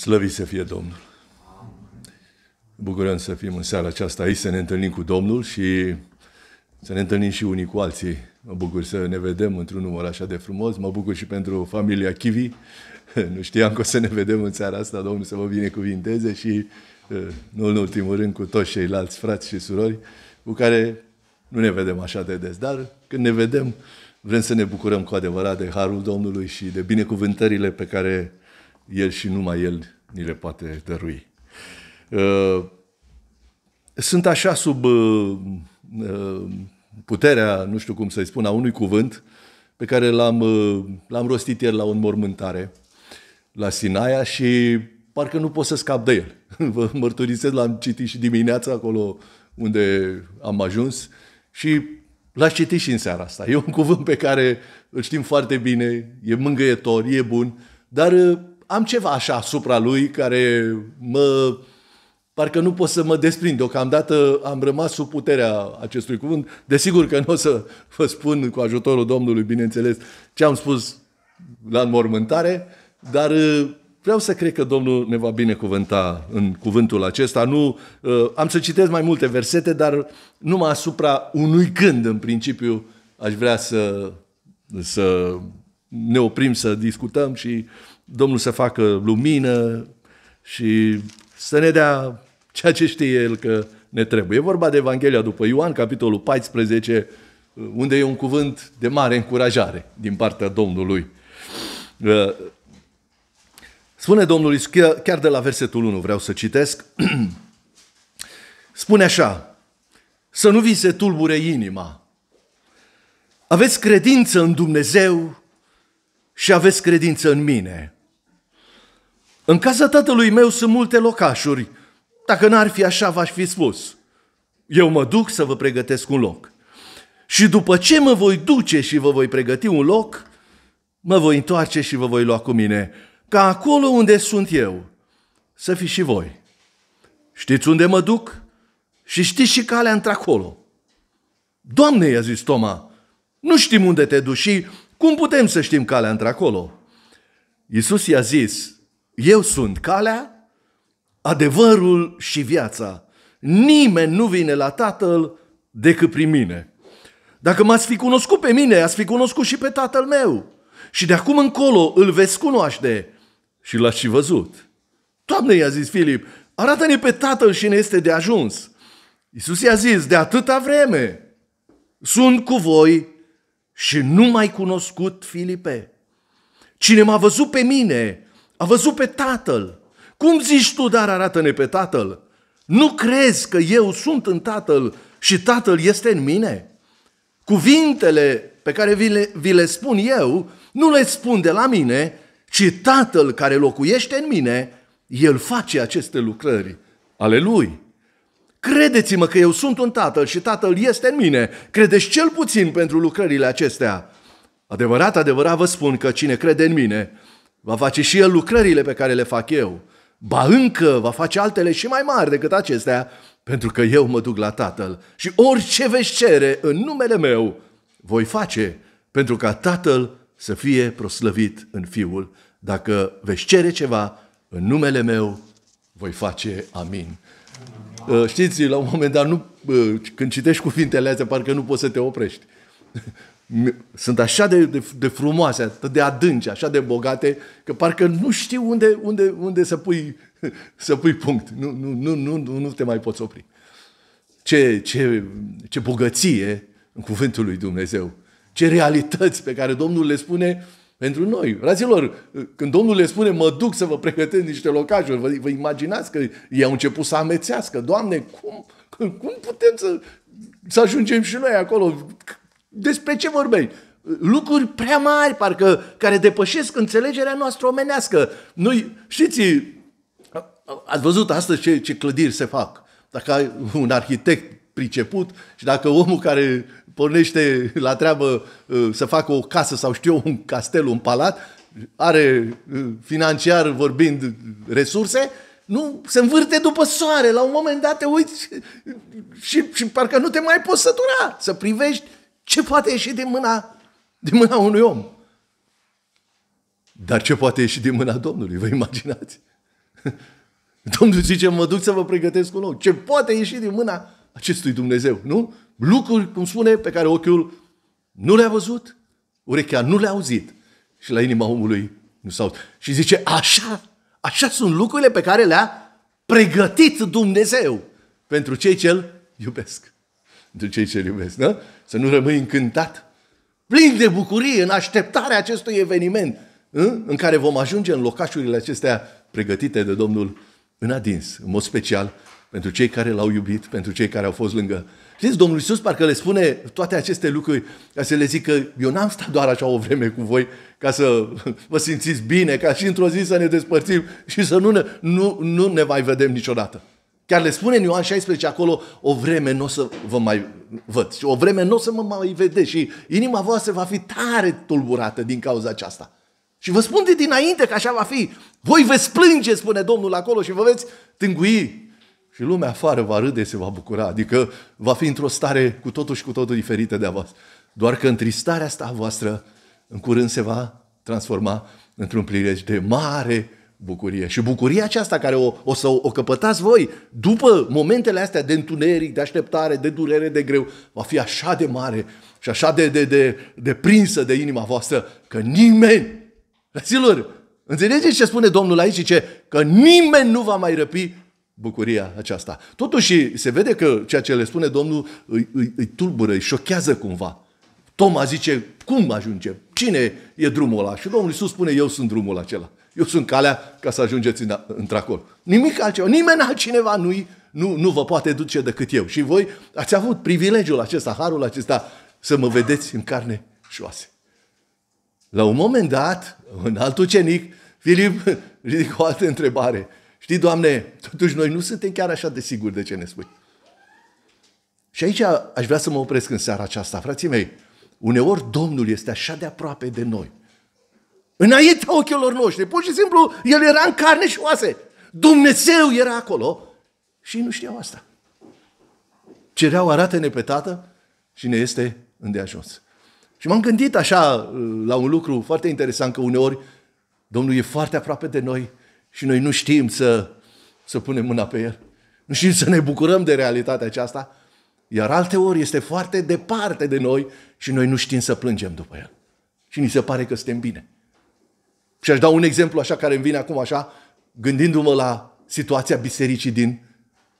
Slăvi să fie Domnul! Bucurăm să fim în seara aceasta aici, să ne întâlnim cu Domnul și să ne întâlnim și unii cu alții. Mă bucur să ne vedem într-un număr așa de frumos. Mă bucur și pentru familia Chivi. Nu știam că o să ne vedem în seara asta, Domnul să vă binecuvinteze și, eh, nu în ultimul rând, cu toți ceilalți frați și surori cu care nu ne vedem așa de des, dar când ne vedem, vrem să ne bucurăm cu adevărat de harul Domnului și de binecuvântările pe care el și numai El ni le poate dărui. Uh, sunt așa sub uh, uh, puterea, nu știu cum să-i spun, a unui cuvânt pe care l-am, l-am rostit ieri la o înmormântare la Sinaia și parcă nu pot să scap de el. Vă mărturisesc, l-am citit și dimineața acolo unde am ajuns și l-aș citi și în seara asta. E un cuvânt pe care îl știm foarte bine, e mângăietor, e bun, dar am ceva așa asupra lui care mă... Parcă nu pot să mă desprind. Deocamdată am rămas sub puterea acestui cuvânt. Desigur că nu o să vă spun cu ajutorul Domnului, bineînțeles, ce am spus la înmormântare, dar uh, vreau să cred că Domnul ne va binecuvânta în cuvântul acesta. Nu, uh, am să citesc mai multe versete, dar numai asupra unui gând, în principiu, aș vrea să, să ne oprim să discutăm și Domnul să facă lumină și să ne dea ceea ce știe El că ne trebuie. E vorba de Evanghelia după Ioan, capitolul 14, unde e un cuvânt de mare încurajare din partea Domnului. Uh, spune Domnul Iisus, chiar de la versetul 1 vreau să citesc, spune așa, să nu vi se tulbure inima. Aveți credință în Dumnezeu și aveți credință în mine. În casa tatălui meu sunt multe locașuri. Dacă n-ar fi așa, v-aș fi spus. Eu mă duc să vă pregătesc un loc. Și după ce mă voi duce și vă voi pregăti un loc, mă voi întoarce și vă voi lua cu mine, ca acolo unde sunt eu, să fiți și voi. Știți unde mă duc? Și știți și calea într-acolo. Doamne, i-a zis Toma, nu știm unde te duci și cum putem să știm calea într-acolo? Iisus i-a zis, eu sunt calea, adevărul și viața. Nimeni nu vine la Tatăl decât prin mine. Dacă m-ați fi cunoscut pe mine, ați fi cunoscut și pe Tatăl meu. Și de acum încolo îl veți cunoaște. Și l-ați și văzut. Doamne, i-a zis Filip, arată-ne pe Tatăl și ne este de ajuns. Iisus i-a zis, de atâta vreme sunt cu voi și nu mai cunoscut Filipe. Cine m-a văzut pe mine, a văzut pe tatăl. Cum zici tu, dar arată-ne pe tatăl? Nu crezi că eu sunt în tatăl și tatăl este în mine? Cuvintele pe care vi le, vi le spun eu, nu le spun de la mine, ci tatăl care locuiește în mine, el face aceste lucrări ale lui. Credeți-mă că eu sunt un tatăl și tatăl este în mine. Credeți cel puțin pentru lucrările acestea. Adevărat, adevărat vă spun că cine crede în mine, Va face și el lucrările pe care le fac eu. Ba încă va face altele și mai mari decât acestea, pentru că eu mă duc la Tatăl și orice veți cere în numele meu, voi face, pentru ca Tatăl să fie proslăvit în Fiul. Dacă veți cere ceva în numele meu, voi face amin. Uh, știți, la un moment dat, nu, uh, când citești cuvintele astea, parcă nu poți să te oprești. sunt așa de, de, de frumoase, atât de adânci, așa de bogate, că parcă nu știu unde, unde, unde să, pui, să pui punct. Nu, nu, nu, nu, nu te mai poți opri. Ce, ce, ce bogăție în cuvântul lui Dumnezeu. Ce realități pe care Domnul le spune pentru noi. Fraților, când Domnul le spune, mă duc să vă pregătesc niște locajuri, vă, vă imaginați că ei au început să amețească. Doamne, cum, cum putem să, să ajungem și noi acolo? despre ce vorbim? Lucruri prea mari, parcă, care depășesc înțelegerea noastră omenească. Noi, știți, ați văzut astăzi ce, ce clădiri se fac. Dacă ai un arhitect priceput și dacă omul care pornește la treabă uh, să facă o casă sau știu un castel, un palat, are uh, financiar vorbind resurse, nu se învârte după soare, la un moment dat te uiți și, și parcă nu te mai poți sătura să privești ce poate ieși din mâna, din mâna unui om? Dar ce poate ieși din mâna Domnului? Vă imaginați? Domnul zice, mă duc să vă pregătesc un loc. Ce poate ieși din mâna acestui Dumnezeu, nu? Lucruri, cum spune, pe care ochiul nu le-a văzut, urechea nu le-a auzit și la inima omului nu s-au... Și zice, așa, așa sunt lucrurile pe care le-a pregătit Dumnezeu pentru cei ce-L iubesc. Pentru cei ce-L iubesc, da? să nu rămâi încântat, plin de bucurie în așteptarea acestui eveniment ă? în care vom ajunge în locașurile acestea pregătite de Domnul în adins, în mod special pentru cei care l-au iubit, pentru cei care au fost lângă. Știți, Domnul Iisus parcă le spune toate aceste lucruri ca să le zică, eu n-am stat doar așa o vreme cu voi ca să vă simțiți bine, ca și într-o zi să ne despărțim și să nu ne, nu, nu ne mai vedem niciodată. Chiar le spune în Ioan 16 acolo, o vreme nu o să vă mai văd și o vreme nu o să mă mai vedeți și inima voastră va fi tare tulburată din cauza aceasta. Și vă spun de dinainte că așa va fi. Voi veți plânge, spune Domnul acolo, și vă veți tângui. Și lumea afară va râde, se va bucura, adică va fi într-o stare cu totul și cu totul diferită de a voastră. Doar că întristarea asta a voastră în curând se va transforma într-un prilej de mare bucurie. Și bucuria aceasta care o, o să o căpătați voi după momentele astea de întuneric, de așteptare, de durere, de greu, va fi așa de mare și așa de, de, de, de prinsă de inima voastră că nimeni, răților, înțelegeți ce spune Domnul aici? Zice că nimeni nu va mai răpi bucuria aceasta. Totuși, se vede că ceea ce le spune Domnul îi, îi, îi tulbură, îi șochează cumva. Toma zice, cum ajungem? Cine e drumul ăla? Și Domnul Iisus spune, eu sunt drumul acela. Eu sunt calea ca să ajungeți în, într-acolo. Nimic altceva, nimeni altcineva nu, nu, nu vă poate duce decât eu. Și voi ați avut privilegiul acesta, harul acesta, să mă vedeți în carne și oase. La un moment dat, un alt ucenic, Filip ridică o altă întrebare. Știi, Doamne, totuși noi nu suntem chiar așa de siguri de ce ne spui. Și aici aș vrea să mă opresc în seara aceasta, frații mei. Uneori Domnul este așa de aproape de noi Înaintea ochilor noștri. Pur și simplu, el era în carne și oase. Dumnezeu era acolo și nu știau asta. Cereau arată nepetată și ne este îndeajuns. Și m-am gândit așa uh, la un lucru foarte interesant, că uneori Domnul e foarte aproape de noi și noi nu știm să, să punem mâna pe El. Nu știm să ne bucurăm de realitatea aceasta, iar alte ori este foarte departe de noi și noi nu știm să plângem după El. Și ni se pare că suntem bine. Și aș da un exemplu așa care îmi vine acum așa, gândindu-mă la situația bisericii din,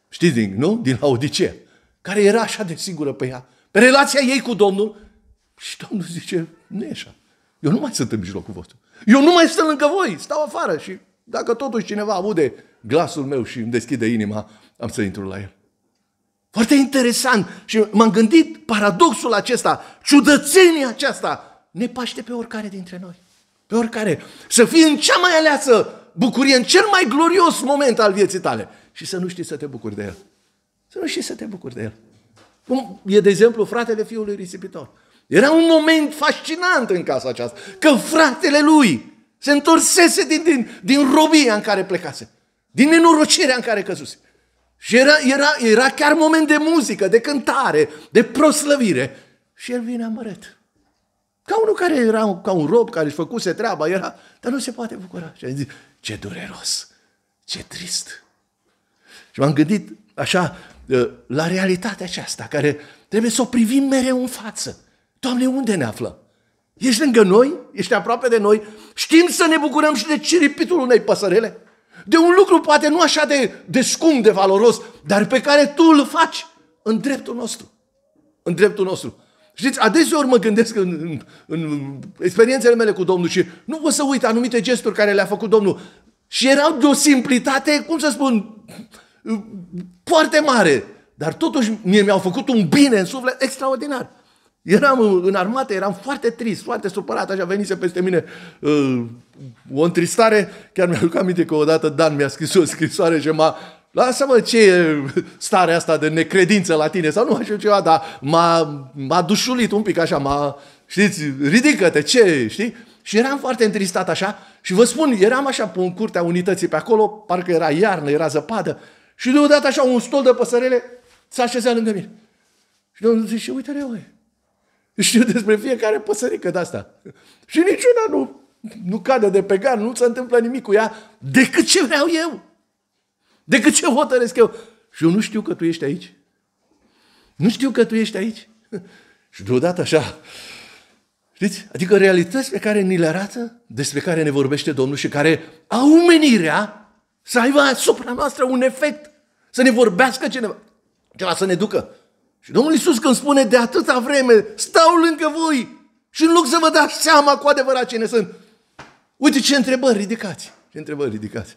știți, din, nu? Din Laodicea, care era așa de sigură pe ea, pe relația ei cu Domnul. Și Domnul zice, nu e așa. Eu nu mai sunt în mijlocul vostru. Eu nu mai sunt lângă voi, stau afară și dacă totuși cineva aude glasul meu și îmi deschide inima, am să intru la el. Foarte interesant și m-am gândit paradoxul acesta, ciudățenia aceasta, ne paște pe oricare dintre noi pe oricare, să fii în cea mai aleasă bucurie, în cel mai glorios moment al vieții tale și să nu știi să te bucuri de el. Să nu știi să te bucuri de el. Cum e, de exemplu, fratele fiului risipitor. Era un moment fascinant în casa aceasta, că fratele lui se întorsese din, din, din robia în care plecase, din nenorocirea în care căzuse. Și era, era, era chiar moment de muzică, de cântare, de proslăvire. Și el vine amărât. Ca unul care era un, ca un rob, care își făcuse treaba, era, dar nu se poate bucura. Și am zis, ce dureros, ce trist. Și m-am gândit așa ă, la realitatea aceasta, care trebuie să o privim mereu în față. Doamne, unde ne aflăm? Ești lângă noi? Ești aproape de noi? Știm să ne bucurăm și de ciripitul unei păsărele? De un lucru poate nu așa de, de scump, de valoros, dar pe care tu îl faci în dreptul nostru. În dreptul nostru. Știți, adeseori mă gândesc în, în, în experiențele mele cu Domnul și nu o să uit anumite gesturi care le-a făcut Domnul. Și erau de o simplitate, cum să spun, foarte mare. Dar totuși mie mi-au făcut un bine în suflet extraordinar. Eram în armată, eram foarte trist, foarte supărat, așa venise peste mine uh, o întristare. Chiar mi-aduc aminte că odată Dan mi-a scris o scrisoare și m-a Lasă-mă ce e starea asta de necredință la tine sau nu știu ceva, dar m-a, m-a dușulit un pic așa, m-a, știți, ridică-te, ce, știi? Și eram foarte întristat așa și vă spun, eram așa pe un curtea unității pe acolo, parcă era iarnă, era zăpadă și deodată așa un stol de păsărele s-a așezat lângă mine. Și domnul zice, uite le știu despre fiecare păsărică de asta. Și niciuna nu, nu cade de pe gar, nu se întâmplă nimic cu ea, decât ce vreau eu decât ce hotărăsc eu. Și eu nu știu că tu ești aici. Nu știu că tu ești aici. Și deodată așa, știți? Adică realități pe care ni le arată, despre care ne vorbește Domnul și care au menirea să aibă asupra noastră un efect. Să ne vorbească cineva, ceva să ne ducă. Și Domnul Iisus când spune de atâta vreme, stau lângă voi și în loc să vă dați seama cu adevărat cine sunt, uite ce întrebări ridicați, ce întrebări ridicați.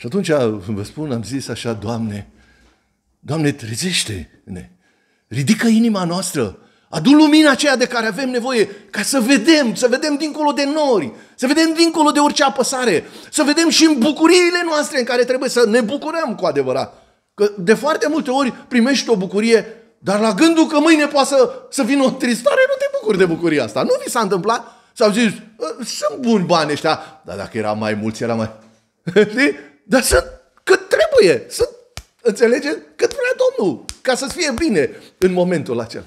Și atunci, vă spun, am zis așa, Doamne, Doamne, trezește-ne, ridică inima noastră, adu lumina aceea de care avem nevoie ca să vedem, să vedem dincolo de nori, să vedem dincolo de orice apăsare, să vedem și în bucuriile noastre în care trebuie să ne bucurăm cu adevărat. Că de foarte multe ori primești o bucurie, dar la gândul că mâine poate să, să vină o tristare, nu te bucuri de bucuria asta. Nu vi s-a întâmplat? S-au zis, ă, sunt buni bani ăștia, dar dacă era mai mulți, era mai... Știi? Dar sunt cât trebuie. Sunt, înțelegeți? Cât vrea Domnul. Ca să-ți fie bine în momentul acela.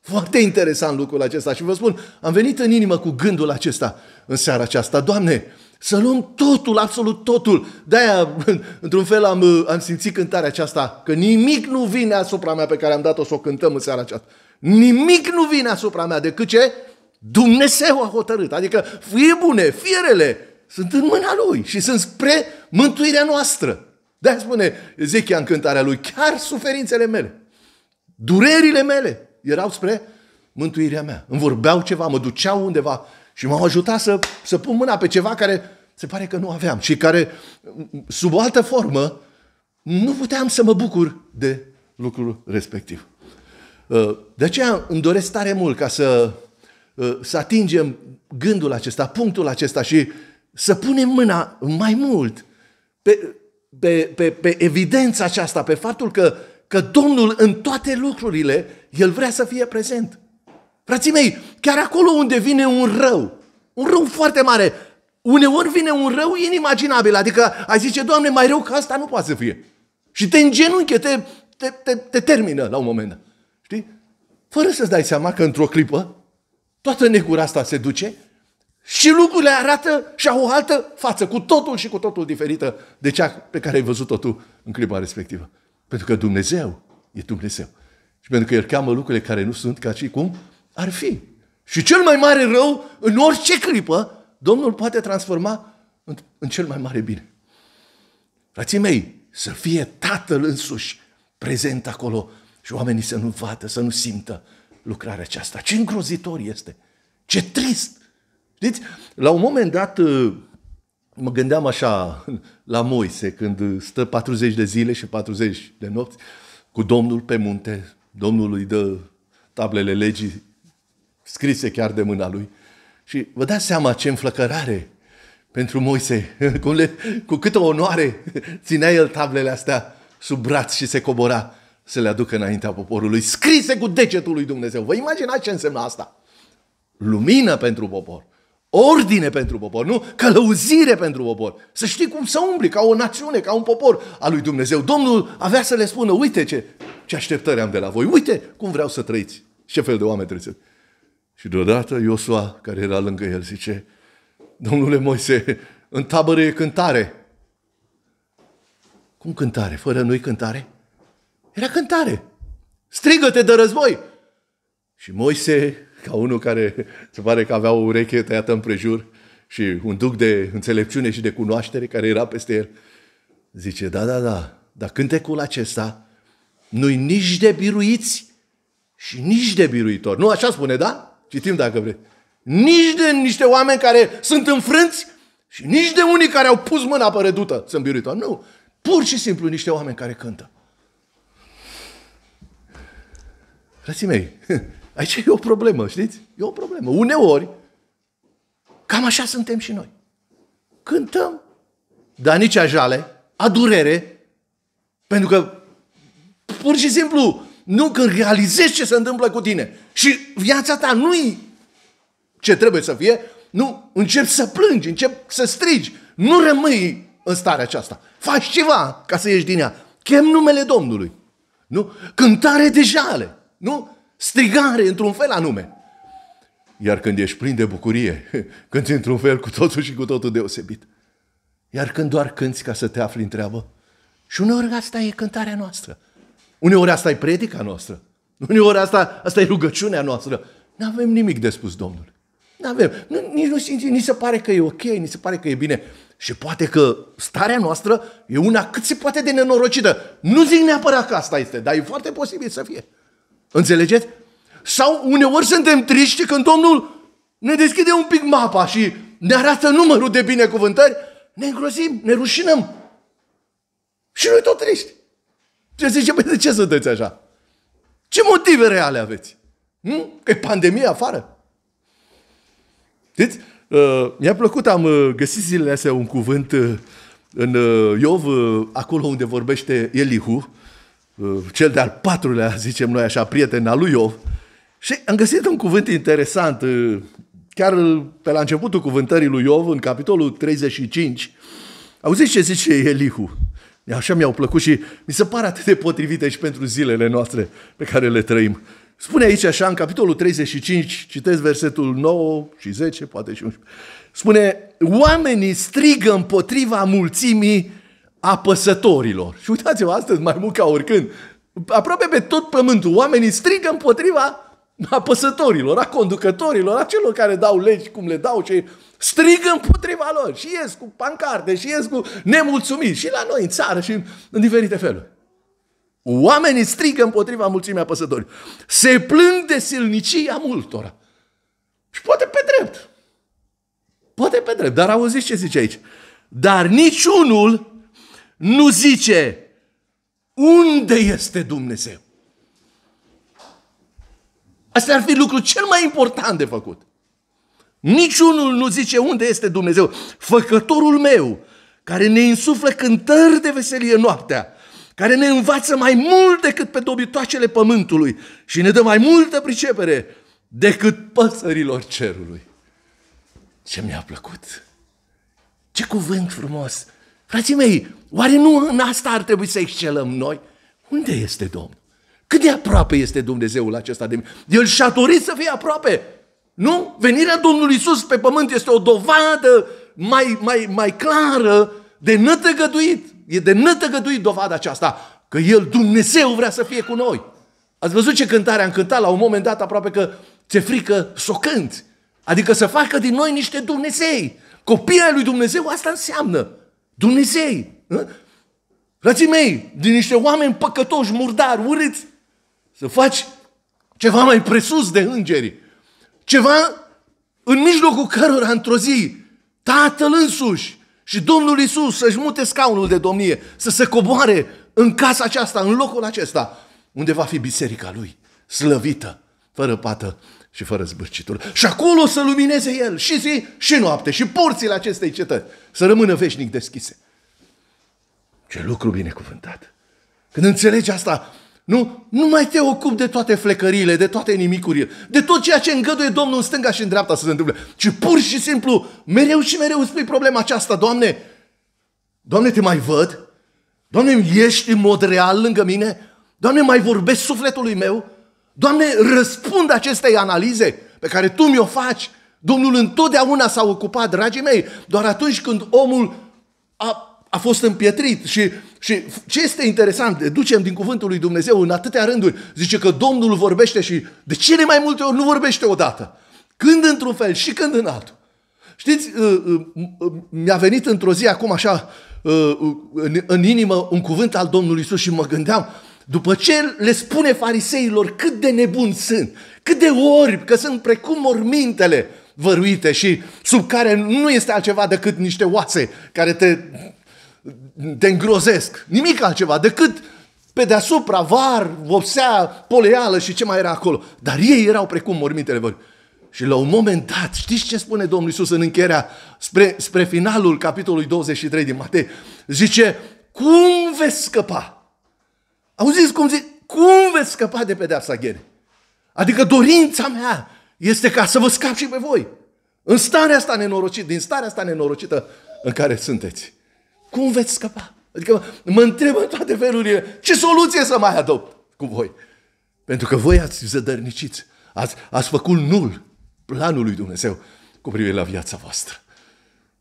Foarte interesant lucrul acesta și vă spun, am venit în inimă cu gândul acesta în seara aceasta. Doamne, să luăm totul, absolut totul. De-aia, într-un fel, am, am simțit cântarea aceasta, că nimic nu vine asupra mea pe care am dat-o să o cântăm în seara aceasta. Nimic nu vine asupra mea decât ce Dumnezeu a hotărât. Adică, fie bune, fie rele, sunt în mâna Lui și sunt spre mântuirea noastră. de spune Ezechia în cântarea lui, chiar suferințele mele, durerile mele erau spre mântuirea mea. Îmi vorbeau ceva, mă duceau undeva și m-au ajutat să, să pun mâna pe ceva care se pare că nu aveam și care, sub o altă formă, nu puteam să mă bucur de lucrul respectiv. Uh, de aceea îmi doresc tare mult ca să, uh, să atingem gândul acesta, punctul acesta și să punem mâna mai mult pe, pe, pe, pe evidența aceasta, pe faptul că, că Domnul în toate lucrurile, El vrea să fie prezent. Frații mei, chiar acolo unde vine un rău, un rău foarte mare, uneori vine un rău inimaginabil, adică ai zice, Doamne, mai rău ca asta nu poate să fie. Și te îngenunche, te, te, te, te termină la un moment Știi? Fără să-ți dai seama că într-o clipă toată necura asta se duce și lucrurile arată și au o altă față, cu totul și cu totul diferită de cea pe care ai văzut-o tu în clipa respectivă. Pentru că Dumnezeu e Dumnezeu. Și pentru că El cheamă lucrurile care nu sunt ca și cum ar fi. Și cel mai mare rău, în orice clipă, Domnul poate transforma în, în cel mai mare bine. Frații mei, să fie Tatăl însuși prezent acolo și oamenii să nu vadă, să nu simtă lucrarea aceasta. Ce îngrozitor este! Ce trist! Știți, la un moment dat uh, mă gândeam așa la Moise când uh, stă 40 de zile și 40 de nopți cu Domnul pe munte, Domnul îi dă tablele legii scrise chiar de mâna lui. Și vă dați seama ce înflăcărare pentru Moise, cu, le, cu câtă onoare ținea el tablele astea sub braț și se cobora să le aducă înaintea poporului, scrise cu degetul lui Dumnezeu. Vă imaginați ce însemna asta? Lumină pentru popor ordine pentru popor, nu? Călăuzire pentru popor. Să știi cum să umbli, ca o națiune, ca un popor al lui Dumnezeu. Domnul avea să le spună, uite ce, ce așteptări am de la voi, uite cum vreau să trăiți, ce fel de oameni trebuie Și deodată Iosua, care era lângă el, zice, Domnule Moise, în tabără e cântare. Cum cântare? Fără noi cântare? Era cântare. Strigă-te de război! Și Moise ca unul care se pare că avea o ureche tăiată prejur și un duc de înțelepciune și de cunoaștere care era peste el. Zice, da, da, da, dar cântecul acesta nu-i nici de biruiți și nici de biruitor. Nu așa spune, da? Citim dacă vrei. Nici de niște oameni care sunt înfrânți și nici de unii care au pus mâna pe redută sunt biruitor. Nu, pur și simplu niște oameni care cântă. Frații mei, Aici e o problemă, știți? E o problemă. Uneori, cam așa suntem și noi. Cântăm, dar nici a jale, a durere, pentru că pur și simplu nu când realizezi ce se întâmplă cu tine și viața ta nu e ce trebuie să fie, nu, începi să plângi, începi să strigi, nu rămâi în starea aceasta. Faci ceva ca să ieși din ea. Chem numele Domnului. Nu? Cântare de jale. Nu? Strigare, într-un fel anume. Iar când ești plin de bucurie, cânti într-un fel cu totul și cu totul deosebit. Iar când doar cânti ca să te afli în treabă. Și uneori asta e cântarea noastră. Uneori asta e predica noastră. Uneori asta, asta e rugăciunea noastră. Nu avem nimic de spus Domnul. Nu avem. Nu, nici nu ni se pare că e ok, ni se pare că e bine. Și poate că starea noastră e una cât se poate de nenorocită. Nu zic neapărat că asta este, dar e foarte posibil să fie. Înțelegeți? Sau uneori suntem triști când Domnul ne deschide un pic mapa și ne arată numărul de binecuvântări, ne îngrozim, ne rușinăm. Și noi tot triști. Și zice, păi de ce sunteți așa? Ce motive reale aveți? Hm? Că e pandemie afară. Știți? Uh, mi-a plăcut, am uh, găsit zilele astea un cuvânt uh, în uh, Iov, uh, acolo unde vorbește Elihu, Uh, cel de-al patrulea, zicem noi așa, prieten al lui Iov. Și am găsit un cuvânt interesant, uh, chiar pe la începutul cuvântării lui Iov, în capitolul 35, auziți ce zice Elihu? Așa mi-au plăcut și mi se pare atât de potrivite și pentru zilele noastre pe care le trăim. Spune aici așa, în capitolul 35, citesc versetul 9 și 10, poate și 11. Spune, oamenii strigă împotriva mulțimii apăsătorilor. Și uitați-vă astăzi, mai mult ca oricând, aproape pe tot pământul, oamenii strigă împotriva apăsătorilor, a conducătorilor, a celor care dau legi cum le dau și strigă împotriva lor și ies cu pancarte și ies cu nemulțumiri și la noi în țară și în, în diferite feluri. Oamenii strigă împotriva mulțimii apăsătorilor. Se plâng de silnicia multora. Și poate pe drept. Poate pe drept, dar auziți ce zice aici. Dar niciunul nu zice unde este Dumnezeu. Asta ar fi lucrul cel mai important de făcut. Niciunul nu zice unde este Dumnezeu. Făcătorul meu, care ne insuflă cântări de veselie noaptea, care ne învață mai mult decât pe dobitoacele pământului și ne dă mai multă pricepere decât păsărilor cerului. Ce mi-a plăcut! Ce cuvânt frumos! Frații mei, Oare nu în asta ar trebui să excelăm noi? Unde este Domnul? Cât de aproape este Dumnezeul acesta de mine? El și-a dorit să fie aproape. Nu? Venirea Domnului Isus pe pământ este o dovadă mai, mai, mai clară de nătăgăduit. E de nătăgăduit dovada aceasta că El, Dumnezeu, vrea să fie cu noi. Ați văzut ce cântare am cântat la un moment dat aproape că ți-e frică să o cânti. Adică să facă din noi niște Dumnezei. Copiii lui Dumnezeu asta înseamnă. Dumnezei. Frații mei, din niște oameni păcătoși, murdari, urâți, să faci ceva mai presus de îngeri. Ceva în mijlocul cărora într-o zi Tatăl însuși și Domnul Isus să-și mute scaunul de domnie, să se coboare în casa aceasta, în locul acesta, unde va fi biserica lui, slăvită, fără pată și fără zbârcitură. Și acolo să lumineze el și zi și noapte și porțile acestei cetăți să rămână veșnic deschise. Ce lucru binecuvântat! Când înțelegi asta, nu, nu mai te ocupi de toate flecările, de toate nimicurile, de tot ceea ce îngăduie Domnul în stânga și în dreapta să se întâmple, ci pur și simplu, mereu și mereu spui problema aceasta, Doamne, Doamne, te mai văd? Doamne, ești în mod real lângă mine? Doamne, mai vorbesc sufletului meu? Doamne, răspund acestei analize pe care Tu mi-o faci. Domnul întotdeauna s-a ocupat, dragii mei, doar atunci când omul a a fost împietrit și, și ce este interesant, ducem din cuvântul lui Dumnezeu în atâtea rânduri, zice că Domnul vorbește și de cele mai multe ori nu vorbește odată. Când într-un fel și când în altul. Știți, uh, uh, mi-a venit într-o zi acum așa uh, în inimă un cuvânt al Domnului Isus și mă gândeam, după ce le spune fariseilor cât de nebuni sunt, cât de orbi, că sunt precum mormintele văruite și sub care nu este altceva decât niște oase care te te îngrozesc. Nimic altceva decât pe deasupra var, vopsea, poleală și ce mai era acolo. Dar ei erau precum mormintele vor. Și la un moment dat, știți ce spune Domnul Isus în încheierea, spre, spre finalul capitolului 23 din Matei? Zice, cum veți scăpa? Auziți cum zic? Cum veți scăpa de pedeapsa gherii? Adică dorința mea este ca să vă scap și pe voi. În starea asta nenorocită, din starea asta nenorocită în care sunteți. Cum veți scăpa? Adică mă întreb în toate felurile, ce soluție să mai adopt cu voi? Pentru că voi ați zădărnicit, ați, ați făcut nul planul lui Dumnezeu cu privire la viața voastră.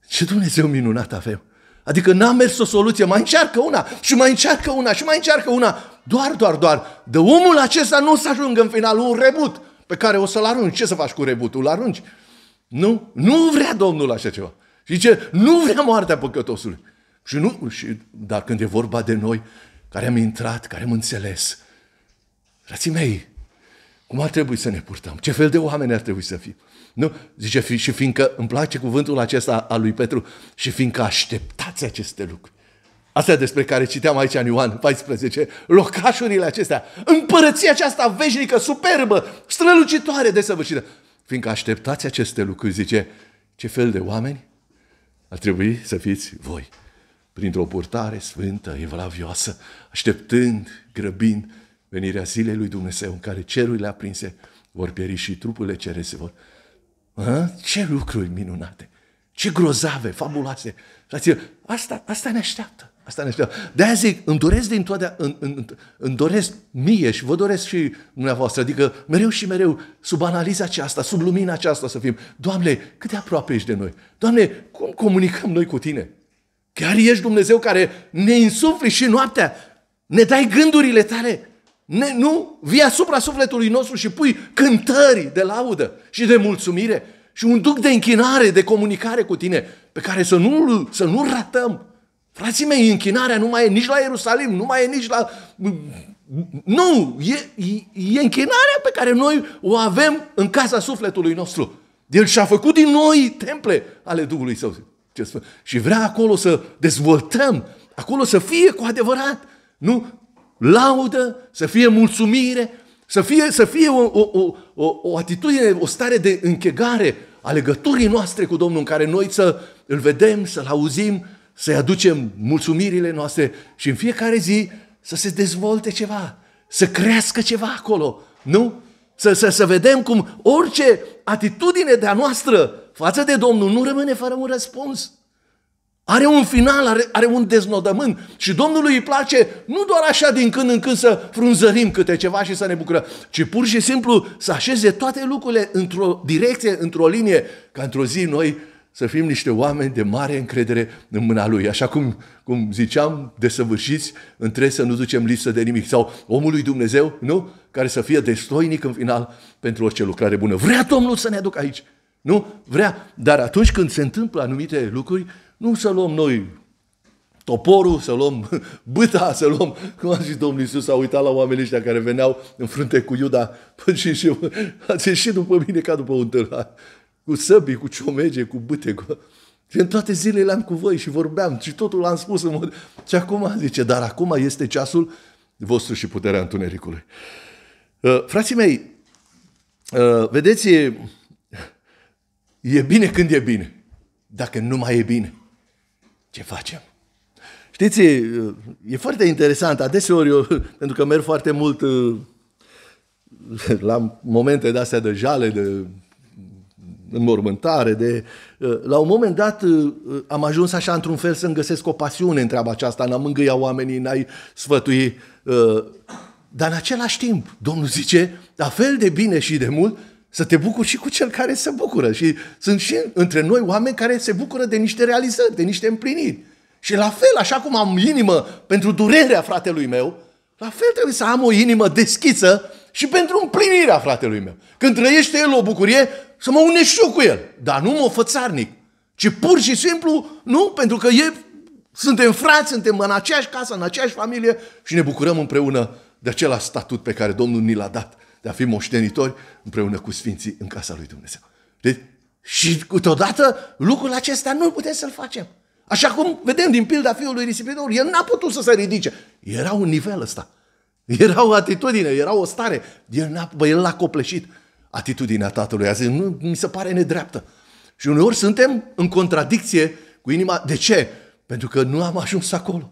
Ce Dumnezeu minunat avem! Adică n-a mers o soluție, mai încearcă una și mai încearcă una și mai încearcă una. Doar, doar, doar. De omul acesta nu o să ajungă în final un rebut pe care o să-l arunci. Ce să faci cu rebutul? Îl arunci. Nu, nu vrea Domnul așa ceva. Și zice, nu vrea moartea păcătosului. Și nu, și dar când e vorba de noi care am intrat, care am înțeles, frații mei, cum ar trebui să ne purtăm? Ce fel de oameni ar trebui să fim? Nu? Zice, fi, și fiindcă îmi place cuvântul acesta al lui Petru, și fiindcă așteptați aceste lucruri. asta despre care citeam aici în Ioan 14, locașurile acestea, împărăția aceasta veșnică, superbă, strălucitoare, desăvârșită. Fiindcă așteptați aceste lucruri, zice, ce fel de oameni ar trebui să fiți voi? printr-o purtare sfântă, evlavioasă, așteptând, grăbind venirea zilei lui Dumnezeu în care cerurile aprinse vor pieri și trupurile cere se vor. A? Ce lucruri minunate! Ce grozave, fabuloase! asta, asta ne așteaptă. Asta ne așteaptă. De-aia zic, îmi doresc din toate, îmi, îmi, îmi doresc mie și vă doresc și dumneavoastră, adică mereu și mereu sub analiza aceasta, sub lumina aceasta să fim. Doamne, cât de aproape ești de noi? Doamne, cum comunicăm noi cu Tine? Chiar ești Dumnezeu care ne insufli și noaptea, ne dai gândurile tale, ne, nu? Vii asupra sufletului nostru și pui cântări de laudă și de mulțumire și un duc de închinare, de comunicare cu tine, pe care să nu să nu ratăm. Frații mei, închinarea nu mai e nici la Ierusalim, nu mai e nici la... Nu, e, e închinarea pe care noi o avem în casa sufletului nostru. El și-a făcut din noi temple ale Duhului Său ce Sfânt. Și vrea acolo să dezvoltăm, acolo să fie cu adevărat, nu? Laudă, să fie mulțumire, să fie, să fie o, o, o, o atitudine, o stare de închegare a legăturii noastre cu Domnul, în care noi să îl vedem, să-l auzim, să-i aducem mulțumirile noastre și în fiecare zi să se dezvolte ceva, să crească ceva acolo, nu? Să, să, să vedem cum orice atitudine de-a noastră față de Domnul nu rămâne fără un răspuns. Are un final, are, are un deznodământ și Domnului îi place nu doar așa din când în când să frunzărim câte ceva și să ne bucurăm, ci pur și simplu să așeze toate lucrurile într-o direcție, într-o linie, ca într-o zi noi să fim niște oameni de mare încredere în mâna Lui. Așa cum, cum ziceam, desăvârșiți, între să nu ducem lipsă de nimic. Sau omul lui Dumnezeu, nu? Care să fie destoinic în final pentru orice lucrare bună. Vrea Domnul să ne aducă aici. Nu? Vrea. Dar atunci când se întâmplă anumite lucruri, nu să luăm noi toporul, să luăm băta, să luăm, cum a zis Domnul Iisus, a uitat la oamenii ăștia care veneau în frunte cu Iuda și, și ați ieșit după mine ca după un tâlhar, cu săbi, cu ciomege, cu bâte, cu... Și în toate zilele am cu voi și vorbeam și totul l-am spus în mod... Și acum zice, dar acum este ceasul vostru și puterea întunericului. Uh, frații mei, uh, vedeți, E bine când e bine. Dacă nu mai e bine, ce facem? Știți, e foarte interesant. Adeseori eu, pentru că merg foarte mult la momente de astea de jale, de înmormântare, de... La un moment dat am ajuns așa într-un fel să-mi găsesc o pasiune în treaba aceasta, n-am îngâia oamenii, n-ai sfătui. Dar în același timp, Domnul zice, la fel de bine și de mult, să te bucuri și cu cel care se bucură. Și sunt și între noi oameni care se bucură de niște realizări, de niște împliniri. Și la fel, așa cum am inimă pentru durerea fratelui meu, la fel trebuie să am o inimă deschisă și pentru împlinirea fratelui meu. Când trăiește el o bucurie, să mă unești și eu cu el. Dar nu mă fățarnic, ci pur și simplu, nu, pentru că e, suntem frați, suntem în aceeași casă, în aceeași familie și ne bucurăm împreună de același statut pe care Domnul ni l-a dat de a fi moștenitori împreună cu Sfinții în casa lui Dumnezeu. Deci, și câteodată lucrul acesta nu putem să-l facem. Așa cum vedem din pilda fiului risipitor, el n-a putut să se ridice. Era un nivel ăsta. Era o atitudine, era o stare. El, n-a, bă, el l-a copleșit atitudinea tatălui. A zis, nu, mi se pare nedreaptă. Și uneori suntem în contradicție cu inima. De ce? Pentru că nu am ajuns acolo.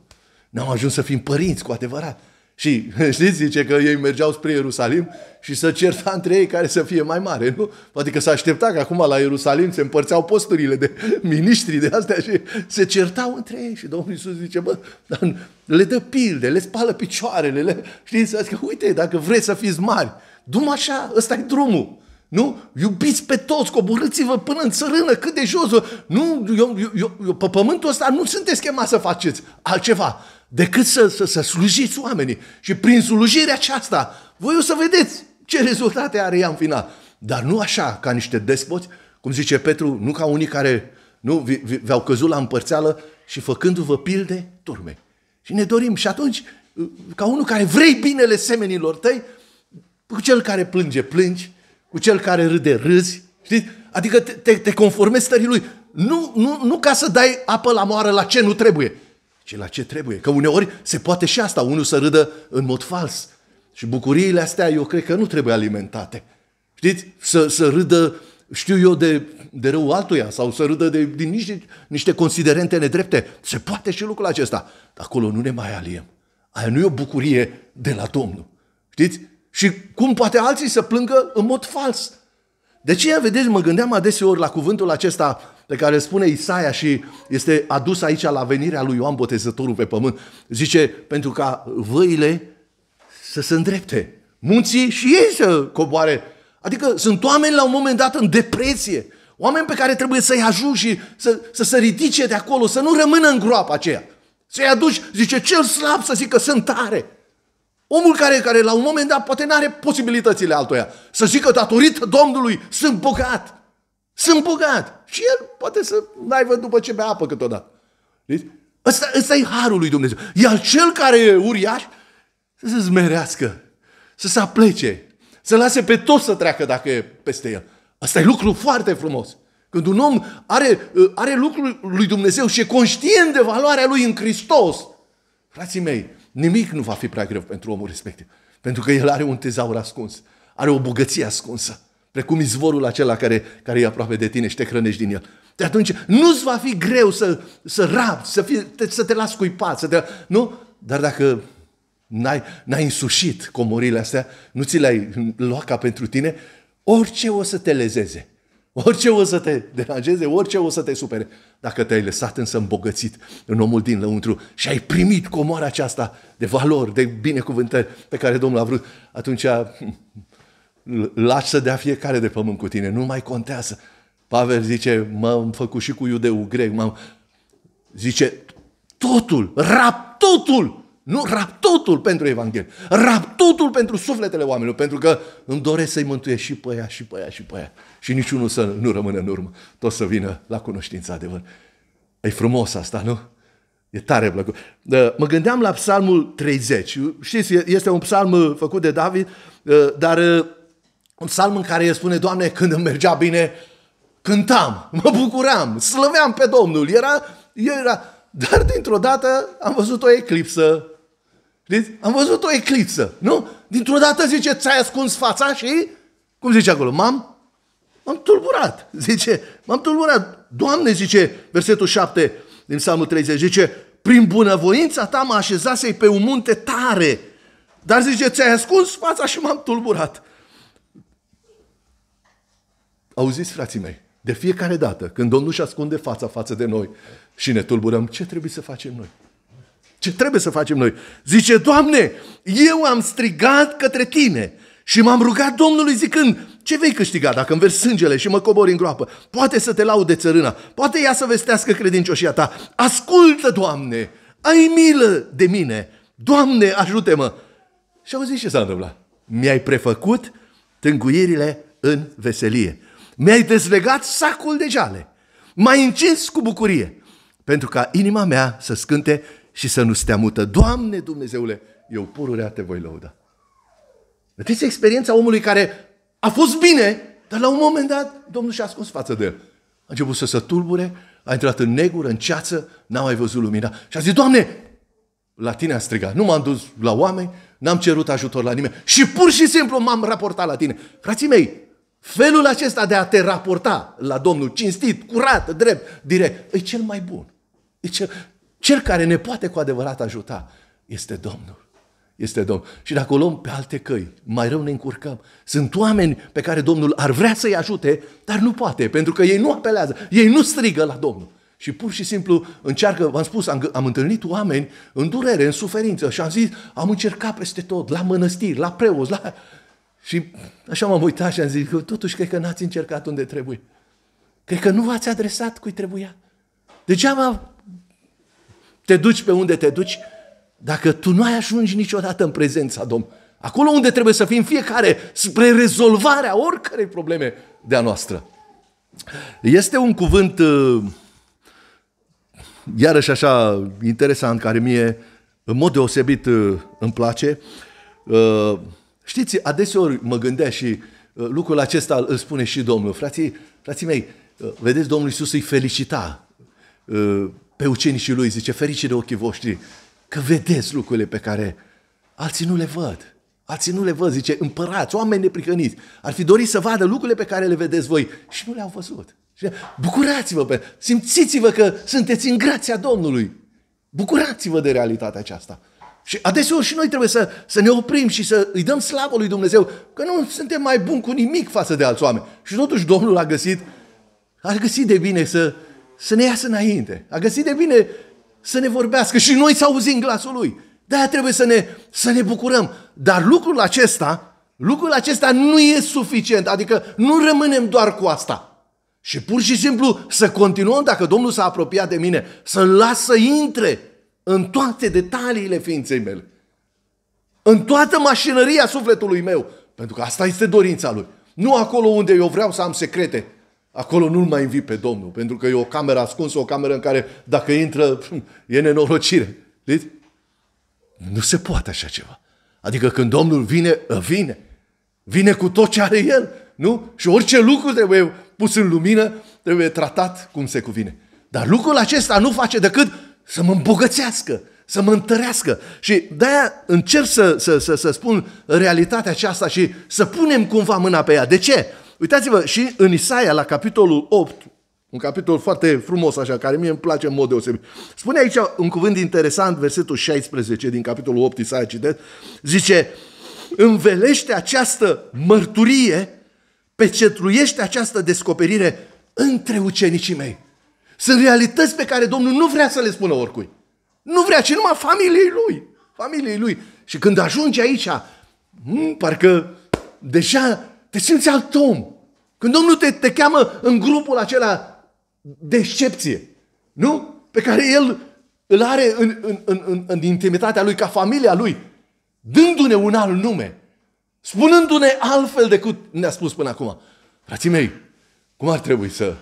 N-am ajuns să fim părinți cu adevărat. Și știți, zice că ei mergeau spre Ierusalim și să certa între ei care să fie mai mare, nu? Poate că s-a așteptat că acum la Ierusalim se împărțeau posturile de miniștri de astea și se certau între ei. Și Domnul Iisus zice, bă, dar le dă pilde, le spală picioarele, le... știți? Adică, uite, dacă vreți să fiți mari, dum așa, ăsta e drumul. Nu? Iubiți pe toți, coborâți-vă până în țărână, cât de jos. Nu, eu, eu, eu, pe pământul ăsta nu sunteți chemați să faceți altceva decât să, să, să slujiți oamenii. Și prin slujirea aceasta, voi o să vedeți ce rezultate are ea în final. Dar nu așa, ca niște despoți, cum zice Petru, nu ca unii care nu v-au căzut la împărțeală și făcându-vă pilde, turme. Și ne dorim. Și atunci, ca unul care vrei binele semenilor tăi, cu cel care plânge, plângi, cu cel care râde, râzi, știți? Adică te, te, te conformezi stării lui. Nu, nu, nu ca să dai apă la moară la ce nu trebuie, și la ce trebuie. Că uneori se poate și asta, unul să râdă în mod fals. Și bucuriile astea eu cred că nu trebuie alimentate. Știți? Să, să râdă, știu eu, de, de rău altuia sau să râdă de, din niște, niște considerente nedrepte. Se poate și lucrul acesta. Dar acolo nu ne mai aliem. Aia nu e o bucurie de la Domnul. Știți? Și cum poate alții să plângă în mod fals? De ce vedeți, mă gândeam adeseori la cuvântul acesta pe care spune Isaia și este adus aici la venirea lui Ioan Botezătorul pe pământ. Zice, pentru ca văile să se îndrepte, munții și ei să coboare. Adică sunt oameni la un moment dat în depresie, oameni pe care trebuie să-i ajungi și să, să se ridice de acolo, să nu rămână în groapa aceea. Să-i aduci, zice, cel slab să zică sunt tare. Omul care, care la un moment dat poate nu are posibilitățile altoia. Să zică datorită Domnului sunt bogat. Sunt bogat. Și el poate să naivă după ce bea apă câteodată. Deci, ăsta, ăsta e harul lui Dumnezeu. Iar cel care e uriaș, să se zmerească, să se aplece, să lase pe tot să treacă dacă e peste el. Asta e lucru foarte frumos. Când un om are, are lucrul lui Dumnezeu și e conștient de valoarea lui în Hristos, frații mei, nimic nu va fi prea greu pentru omul respectiv. Pentru că el are un tezaur ascuns, are o bogăție ascunsă precum izvorul acela care, care e aproape de tine și te hrănești din el. De atunci nu-ți va fi greu să, să rabi, să, te, să te las cuipat, să te, nu? Dar dacă n-ai, n-ai însușit comorile astea, nu ți le-ai luat ca pentru tine, orice o să te lezeze. Orice o să te deranjeze, orice o să te supere. Dacă te-ai lăsat însă îmbogățit în omul din lăuntru și ai primit comoara aceasta de valori, de binecuvântări pe care Domnul a vrut, atunci hm, lași să dea fiecare de pământ cu tine, nu mai contează. Pavel zice, m-am făcut și cu iudeu grec, m-am... Zice, totul, rap totul, nu rap totul pentru Evanghelie, rap totul pentru sufletele oamenilor, pentru că îmi doresc să-i mântuie și pe ea, și pe ea, și pe ea. Și niciunul să nu rămână în urmă, tot să vină la cunoștința adevăr. E frumos asta, nu? E tare plăcut. Mă gândeam la psalmul 30. Știți, este un psalm uh, făcut de David, uh, dar uh, un psalm în care el spune, Doamne, când îmi mergea bine, cântam, mă bucuram, slăveam pe Domnul, era, era... Dar dintr-o dată am văzut o eclipsă. Știți? Deci, am văzut o eclipsă, nu? Dintr-o dată zice, ți-ai ascuns fața și, cum zice acolo, m-am, m-am tulburat. Zice, m-am tulburat. Doamne, zice versetul 7 din psalmul 30, zice, prin bunăvoința ta mă așezasei pe un munte tare, dar zice, ți-ai ascuns fața și m-am tulburat. Auziți, frații mei, de fiecare dată când Domnul își ascunde fața față de noi și ne tulburăm, ce trebuie să facem noi? Ce trebuie să facem noi? Zice, Doamne, eu am strigat către Tine și m-am rugat Domnului zicând, ce vei câștiga dacă îmi învergi sângele și mă cobori în groapă? Poate să te laude țărâna, poate ea să vestească credincioșia ta. Ascultă, Doamne, ai milă de mine, Doamne, ajută-mă! Și auzi ce s-a întâmplat? Mi-ai prefăcut tânguirile în veselie. Mi-ai dezlegat sacul de jale. M-ai încins cu bucurie. Pentru ca inima mea să scânte și să nu stea mută. Doamne Dumnezeule, eu pururea te voi lăuda. Vedeți experiența omului care a fost bine, dar la un moment dat Domnul și-a ascuns față de el. A început să se tulbure, a intrat în negură, în ceață, n-a mai văzut lumina. Și a zis, Doamne, la tine a strigat, nu m-am dus la oameni, n-am cerut ajutor la nimeni și pur și simplu m-am raportat la tine. Frații mei, Felul acesta de a te raporta la Domnul, cinstit, curat, drept, direct, e cel mai bun. E cel, cel care ne poate cu adevărat ajuta este Domnul. Este Domnul. Și dacă o luăm pe alte căi, mai rău ne încurcăm. Sunt oameni pe care Domnul ar vrea să-i ajute, dar nu poate, pentru că ei nu apelează, ei nu strigă la Domnul. Și pur și simplu încearcă, v-am spus, am, am întâlnit oameni în durere, în suferință și am zis, am încercat peste tot, la mănăstiri, la preoți, la... Și așa m-am uitat și am zis că totuși cred că n-ați încercat unde trebuie. Cred că nu v-ați adresat cui trebuia. Degeaba te duci pe unde te duci dacă tu nu ai ajungi niciodată în prezența Domnului. Acolo unde trebuie să fim fiecare spre rezolvarea oricărei probleme de a noastră. Este un cuvânt uh, iarăși așa interesant care mie în mod deosebit uh, îmi place uh, Știți, adeseori mă gândea și uh, lucrul acesta îl spune și Domnul. Frații, frații mei, uh, vedeți, Domnul Iisus îi felicita uh, pe ucenicii lui, zice, ferici de ochii voștri, că vedeți lucrurile pe care alții nu le văd. Alții nu le văd, zice, împărați, oameni neprihăniți. Ar fi dorit să vadă lucrurile pe care le vedeți voi și nu le-au văzut. Și bucurați-vă, pe, simțiți-vă că sunteți în grația Domnului. Bucurați-vă de realitatea aceasta. Și adeseori și noi trebuie să, să ne oprim și să îi dăm slavă lui Dumnezeu, că nu suntem mai buni cu nimic față de alți oameni. Și totuși Domnul a găsit, a găsit de bine să, să ne iasă înainte. A găsit de bine să ne vorbească și noi să auzim glasul Lui. de trebuie să ne, să ne bucurăm. Dar lucrul acesta, lucrul acesta nu e suficient. Adică nu rămânem doar cu asta. Și pur și simplu să continuăm, dacă Domnul s-a apropiat de mine, să-L las să intre în toate detaliile ființei mele, în toată mașinăria sufletului meu, pentru că asta este dorința lui. Nu acolo unde eu vreau să am secrete, acolo nu-l mai invit pe Domnul, pentru că e o cameră ascunsă, o cameră în care dacă intră e nenorocire. Știți? Nu se poate așa ceva. Adică când Domnul vine, vine. Vine cu tot ce are El, nu? Și orice lucru trebuie pus în lumină, trebuie tratat cum se cuvine. Dar lucrul acesta nu face decât să mă îmbogățească, să mă întărească. Și de-aia încerc să, să, să, să spun realitatea aceasta și să punem cumva mâna pe ea. De ce? Uitați-vă, și în Isaia, la capitolul 8, un capitol foarte frumos așa, care mie îmi place în mod deosebit. Spune aici un cuvânt interesant, versetul 16 din capitolul 8, Isaia citesc, zice, învelește această mărturie, pecetruiește această descoperire între ucenicii mei. Sunt realități pe care Domnul nu vrea să le spună oricui. Nu vrea, ci numai familiei lui. Familiei lui. Și când ajungi aici, m- hm, parcă deja te simți alt om. Când Domnul te, te cheamă în grupul acela de excepție, nu? Pe care El îl are în, în, în, în, în intimitatea Lui, ca familia Lui, dându-ne un alt nume, spunându-ne altfel decât ne-a spus până acum. Frații mei, cum ar trebui să,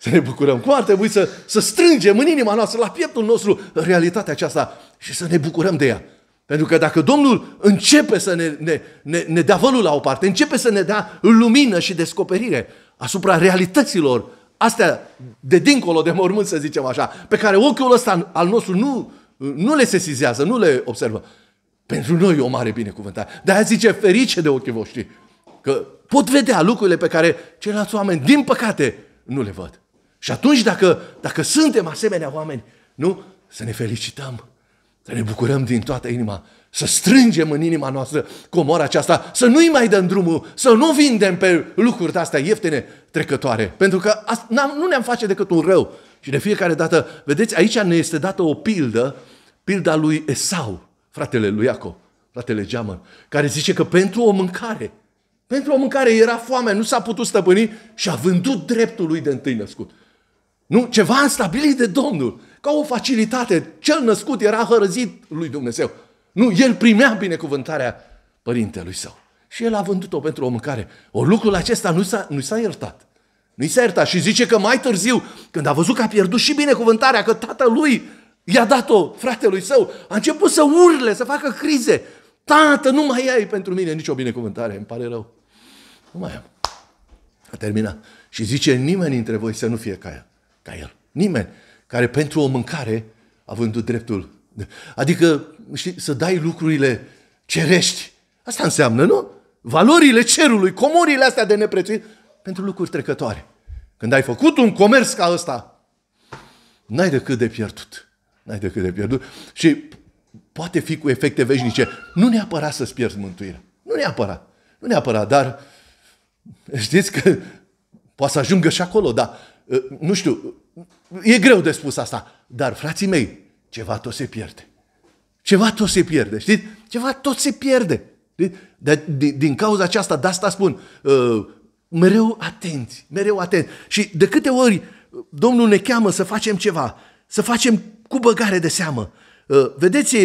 să ne bucurăm. Cum ar trebui să, să strângem în inima noastră, la pieptul nostru, realitatea aceasta și să ne bucurăm de ea. Pentru că dacă Domnul începe să ne, ne, ne, ne dea vălul la o parte, începe să ne dea lumină și descoperire asupra realităților astea de dincolo de mormânt, să zicem așa, pe care ochiul ăsta al nostru nu, nu le sesizează, nu le observă. Pentru noi e o mare binecuvântare. De-aia zice, ferice de ochii voștri, că pot vedea lucrurile pe care ceilalți oameni, din păcate, nu le văd. Și atunci, dacă, dacă suntem asemenea oameni, nu? Să ne felicităm, să ne bucurăm din toată inima, să strângem în inima noastră comora aceasta, să nu-i mai dăm drumul, să nu vindem pe lucruri de-astea ieftine, trecătoare. Pentru că nu ne-am face decât un rău. Și de fiecare dată, vedeți, aici ne este dată o pildă, pilda lui Esau, fratele lui Iacob, fratele Geamăn, care zice că pentru o mâncare, pentru o mâncare era foame, nu s-a putut stăpâni și a vândut dreptul lui de întâi născut. Nu? Ceva stabilit de Domnul. Ca o facilitate. Cel născut era hărăzit lui Dumnezeu. Nu, el primea binecuvântarea părintelui său. Și el a vândut-o pentru o mâncare. O lucrul acesta nu s-a, nu s-a iertat. Nu i s-a iertat. Și zice că mai târziu, când a văzut că a pierdut și binecuvântarea, că tatălui i-a dat-o fratelui său, a început să urle, să facă crize. Tată, nu mai ai pentru mine nicio binecuvântare, îmi pare rău. Nu mai am. A terminat. Și zice, nimeni dintre voi să nu fie ca ea ca el. Nimeni care pentru o mâncare a vândut dreptul. Adică, știi, să dai lucrurile cerești. Asta înseamnă, nu? Valorile cerului, comorile astea de neprețuit, pentru lucruri trecătoare. Când ai făcut un comerț ca ăsta, n-ai decât de pierdut. N-ai decât de pierdut. Și poate fi cu efecte veșnice. Nu neapărat să-ți pierzi mântuirea. Nu neapărat. Nu neapărat, dar știți că poate să ajungă și acolo, dar Ă, nu știu, e greu de spus asta, dar frații mei, ceva tot se pierde. Ceva tot se pierde, știți? Ceva tot se pierde. De, din, din cauza aceasta, de asta spun, uh, mereu atenți, mereu atenți. Și de câte ori Domnul ne cheamă să facem ceva, să facem cu băgare de seamă. Uh, vedeți,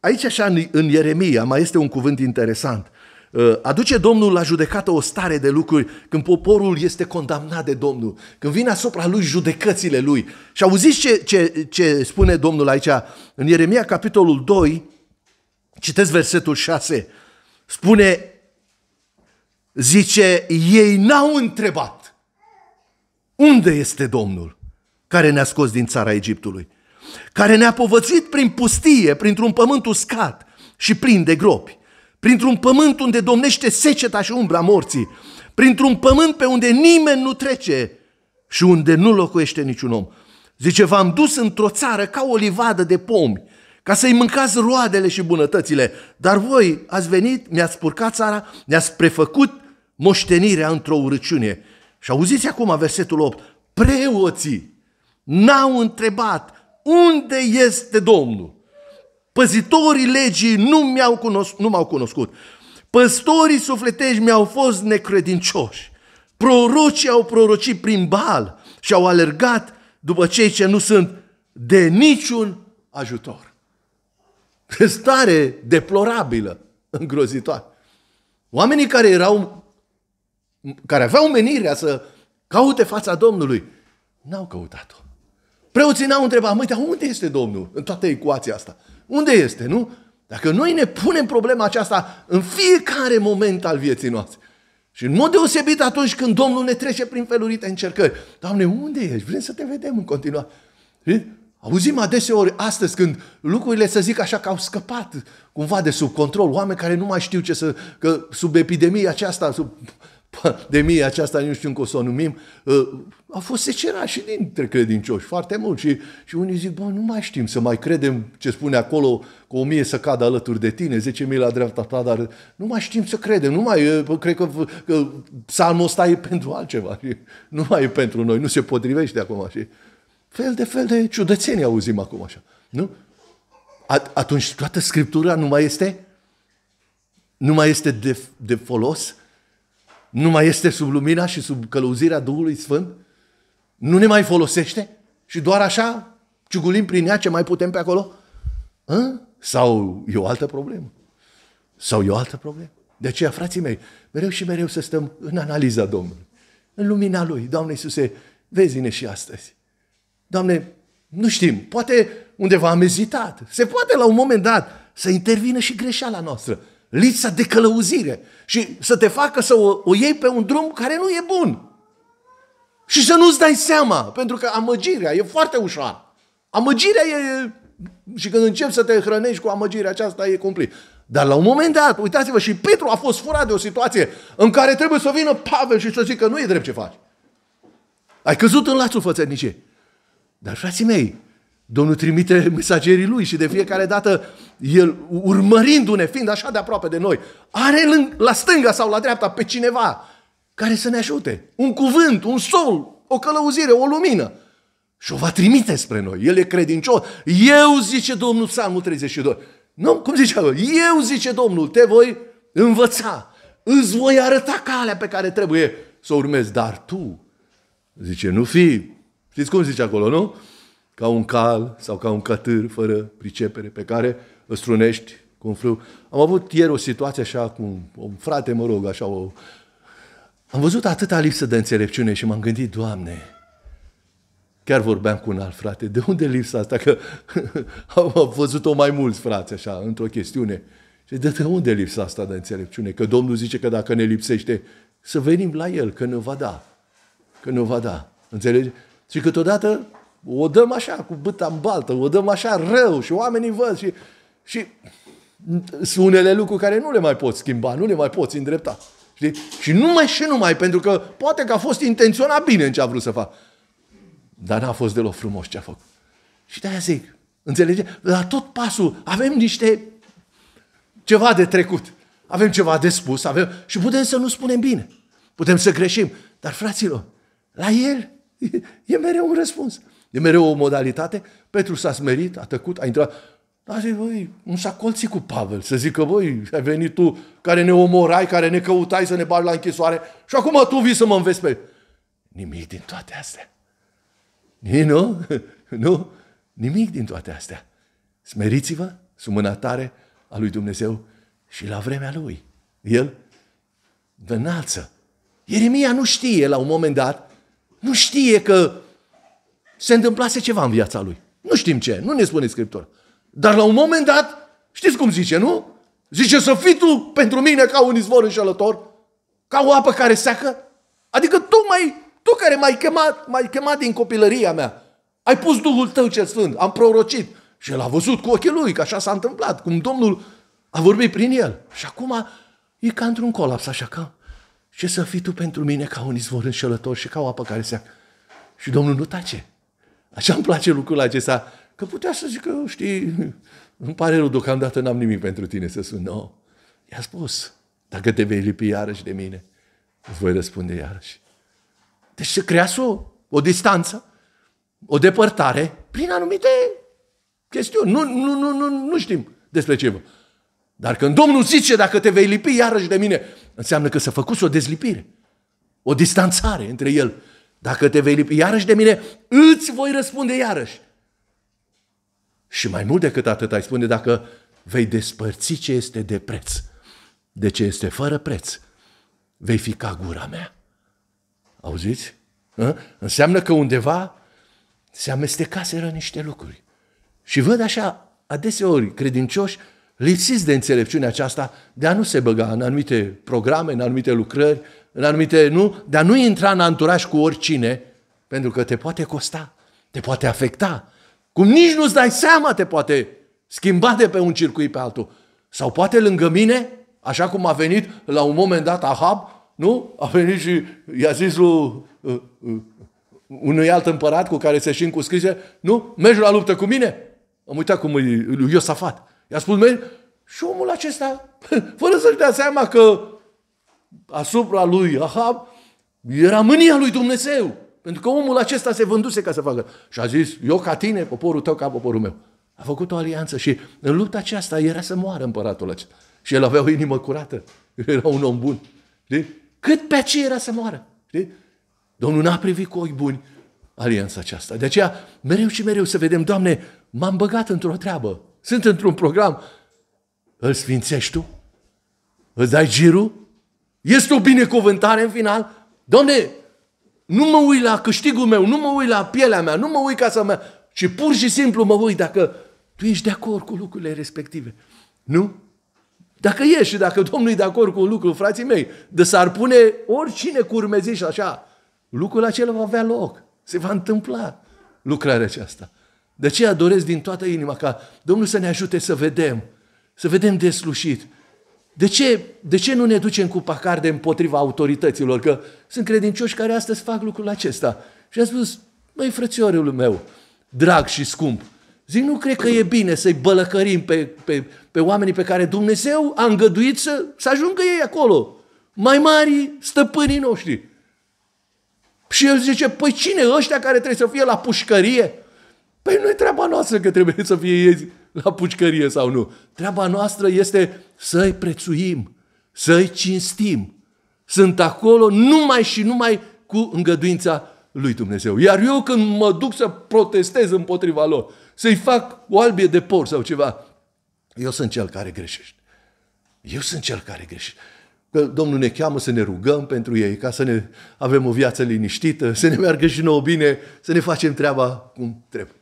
aici așa în, în Ieremia mai este un cuvânt interesant. Ă, aduce Domnul la judecată o stare de lucruri când poporul este condamnat de Domnul, când vin asupra lui judecățile lui. Și auziți ce, ce, ce spune Domnul aici? În Ieremia, capitolul 2, citesc versetul 6, spune, zice, ei n-au întrebat unde este Domnul care ne-a scos din țara Egiptului, care ne-a povățuit prin pustie, printr-un pământ uscat și plin de gropi printr-un pământ unde domnește seceta și umbra morții, printr-un pământ pe unde nimeni nu trece și unde nu locuiește niciun om. Zice, v-am dus într-o țară ca o livadă de pomi, ca să-i mâncați roadele și bunătățile, dar voi ați venit, mi-ați purcat țara, mi ați prefăcut moștenirea într-o urăciune. Și auziți acum versetul 8, preoții n-au întrebat unde este Domnul. Păzitorii legii nu, mi-au cunos- nu m-au cunoscut. Păstorii sufletești mi-au fost necredincioși. Prorocii au prorocit prin bal și au alergat după cei ce nu sunt de niciun ajutor. Stare deplorabilă, îngrozitoare. Oamenii care erau, care aveau menirea să caute fața Domnului, n-au căutat-o. Preoții n-au întrebat, măi, dar unde este Domnul în toată ecuația asta? Unde este, nu? Dacă noi ne punem problema aceasta în fiecare moment al vieții noastre, și în mod deosebit atunci când Domnul ne trece prin felurite încercări. Doamne, unde ești? Vrem să te vedem în continuare. Auzim adeseori astăzi când lucrurile, să zic așa, că au scăpat cumva de sub control, oameni care nu mai știu ce să... că sub epidemia aceasta, sub de mie aceasta, nu știu cum o să o numim, ă, a fost secera și dintre credincioși, foarte mult. Și, și unii zic, bă, nu mai știm să mai credem ce spune acolo, cu o mie să cadă alături de tine, zece mii la dreapta ta, dar nu mai știm să credem, nu mai, ă, cred că, că psalmul ăsta e pentru altceva, nu mai e pentru noi, nu se potrivește acum. Și fel de fel de ciudățenii auzim acum așa, nu? At- atunci toată Scriptura nu mai este nu mai este de, de folos? nu mai este sub lumina și sub călăuzirea Duhului Sfânt? Nu ne mai folosește? Și doar așa ciugulim prin ea ce mai putem pe acolo? Hă? Sau e o altă problemă? Sau e o altă problemă? De aceea, frații mei, mereu și mereu să stăm în analiza Domnului, în lumina Lui. Doamne Iisuse, vezi-ne și astăzi. Doamne, nu știm, poate undeva am ezitat. Se poate la un moment dat să intervină și greșeala noastră lipsa de călăuzire și să te facă să o, o iei pe un drum care nu e bun. Și să nu-ți dai seama, pentru că amăgirea e foarte ușoară. Amăgirea e... Și când începi să te hrănești cu amăgirea aceasta, e cumplit. Dar la un moment dat, uitați-vă, și Petru a fost furat de o situație în care trebuie să vină Pavel și să zică nu e drept ce faci. Ai căzut în lațul fățărniciei. Dar, frații mei, Domnul trimite mesagerii lui și de fiecare dată el, urmărindu-ne, fiind așa de aproape de noi, are la stânga sau la dreapta pe cineva care să ne ajute. Un cuvânt, un sol, o călăuzire, o lumină. Și o va trimite spre noi. El e credincios. Eu, zice Domnul, Psalmul 32. Nu, cum zicea eu? Eu, zice Domnul, te voi învăța. Îți voi arăta calea pe care trebuie să o urmezi. Dar tu, zice, nu fi. Știți cum zice acolo, nu? ca un cal sau ca un cătâr fără pricepere pe care îl strunești cu un frâu. Am avut ieri o situație așa cu un, un frate, mă rog, așa o... Am văzut atâta lipsă de înțelepciune și m-am gândit, Doamne, chiar vorbeam cu un alt frate, de unde lipsa asta? Că am văzut-o mai mulți frați așa, într-o chestiune. Și de unde lipsa asta de înțelepciune? Că Domnul zice că dacă ne lipsește, să venim la El, că ne va da. Că ne va da. Înțelegi? Și câteodată o dăm așa, cu bâta în baltă, o dăm așa rău și oamenii văd și, și sunt unele lucruri care nu le mai poți schimba, nu le mai poți îndrepta. Știi? Și numai și numai, pentru că poate că a fost intenționat bine în ce a vrut să facă. Dar n-a fost deloc frumos ce a făcut. Și de-aia zic, înțelege? La tot pasul avem niște ceva de trecut. Avem ceva de spus, avem... și putem să nu spunem bine. Putem să greșim. Dar, fraților, la el e mereu un răspuns. E mereu o modalitate. Petru s-a smerit, a tăcut, a intrat. A zis, voi, nu s-a colțit cu Pavel, să zică, voi ai venit tu care ne omorai, care ne căutai să ne bagi la închisoare și acum tu vii să mă înveți pe... Nimic din toate astea. Ni, nu? nu? Nimic din toate astea. Smeriți-vă sub mâna tare a lui Dumnezeu și la vremea lui. El vă înalță. Ieremia nu știe la un moment dat, nu știe că se întâmplase ceva în viața lui. Nu știm ce, nu ne spune Scriptura. Dar la un moment dat, știți cum zice, nu? Zice să fii tu pentru mine ca un izvor înșelător, ca o apă care seacă. Adică tu, mai, tu care m-ai chemat, m-ai chemat din copilăria mea, ai pus Duhul tău cel Sfânt, am prorocit. Și el a văzut cu ochii lui că așa s-a întâmplat, cum Domnul a vorbit prin el. Și acum e ca într-un colaps, așa că, ce să fii tu pentru mine ca un izvor înșelător și ca o apă care seacă. Și Domnul nu tace. Așa îmi place lucrul acesta, că putea să zică, știi, îmi pare rău, deocamdată n-am nimic pentru tine să sun. Nu, no. i-a spus, dacă te vei lipi iarăși de mine, îți voi răspunde iarăși. Deci se creează o, o distanță, o depărtare, prin anumite chestiuni. Nu, nu, nu, nu, nu știm despre ce vă. Dar când Domnul zice, dacă te vei lipi iarăși de mine, înseamnă că s-a făcut o dezlipire, o distanțare între el dacă te vei lipi iarăși de mine, îți voi răspunde iarăși. Și mai mult decât atât ai spune dacă vei despărți ce este de preț, de ce este fără preț, vei fi ca gura mea. Auziți? A? Înseamnă că undeva se amestecaseră niște lucruri. Și văd așa, adeseori, credincioși lipsiți de înțelepciunea aceasta de a nu se băga în anumite programe, în anumite lucrări, în anumite, nu, de a nu intra în anturaj cu oricine, pentru că te poate costa, te poate afecta. Cum nici nu-ți dai seama, te poate schimba de pe un circuit pe altul. Sau poate lângă mine, așa cum a venit la un moment dat Ahab, nu? A venit și i-a zis lui uh, uh, unui alt împărat cu care se și scrise, nu? Mergi la luptă cu mine? Am uitat cum e lui Iosafat. I-a spus, mergi. Și omul acesta, fără să-și dea seama că asupra lui Ahab era mânia lui Dumnezeu. Pentru că omul acesta se vânduse ca să facă. Și a zis, eu ca tine, poporul tău ca poporul meu. A făcut o alianță și în lupta aceasta era să moară împăratul acesta. Și el avea o inimă curată. Era un om bun. De? Cât pe aceea era să moară. De? Domnul n-a privit cu ochi buni alianța aceasta. De aceea, mereu și mereu să vedem, Doamne, m-am băgat într-o treabă. Sunt într-un program. Îl sfințești tu? Îți dai girul? Este o binecuvântare în final? Doamne, nu mă uit la câștigul meu, nu mă uit la pielea mea, nu mă uit să mă... Și pur și simplu mă uit dacă tu ești de acord cu lucrurile respective. Nu? Dacă ești și dacă Domnul e de acord cu un lucru, frații mei, de s-ar pune oricine cu urmezi și așa, lucrul acela va avea loc. Se va întâmpla lucrarea aceasta. De aceea doresc din toată inima ca Domnul să ne ajute să vedem, să vedem deslușit. De ce, de ce nu ne ducem cu pacarde împotriva autorităților? Că sunt credincioși care astăzi fac lucrul acesta. Și am spus, măi frățiorul meu, drag și scump, zic, nu cred că e bine să-i bălăcărim pe, pe, pe oamenii pe care Dumnezeu a îngăduit să, să ajungă ei acolo, mai mari stăpânii noștri. Și el zice, păi cine ăștia care trebuie să fie la pușcărie? Păi nu e treaba noastră că trebuie să fie ei la pușcărie sau nu. Treaba noastră este să-i prețuim, să-i cinstim. Sunt acolo numai și numai cu îngăduința lui Dumnezeu. Iar eu când mă duc să protestez împotriva lor, să-i fac o albie de porc sau ceva, eu sunt cel care greșește. Eu sunt cel care greșește. Că Domnul ne cheamă să ne rugăm pentru ei, ca să ne avem o viață liniștită, să ne meargă și nouă bine, să ne facem treaba cum trebuie.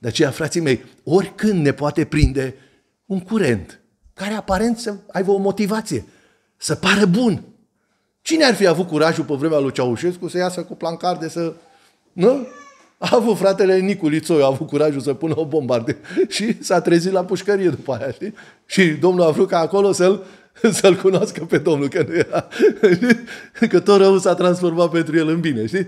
De aceea, frații mei, oricând ne poate prinde un curent care aparent să aibă o motivație, să pară bun. Cine ar fi avut curajul pe vremea lui Ceaușescu să iasă cu plancarde să... Nu? A avut fratele Nicu Lițoiu, a avut curajul să pună o bombarde și s-a trezit la pușcărie după aia, știi? Și domnul a vrut ca acolo să-l să-l cunoască pe Domnul, că nu era. Că tot rău s-a transformat pentru el în bine, știi?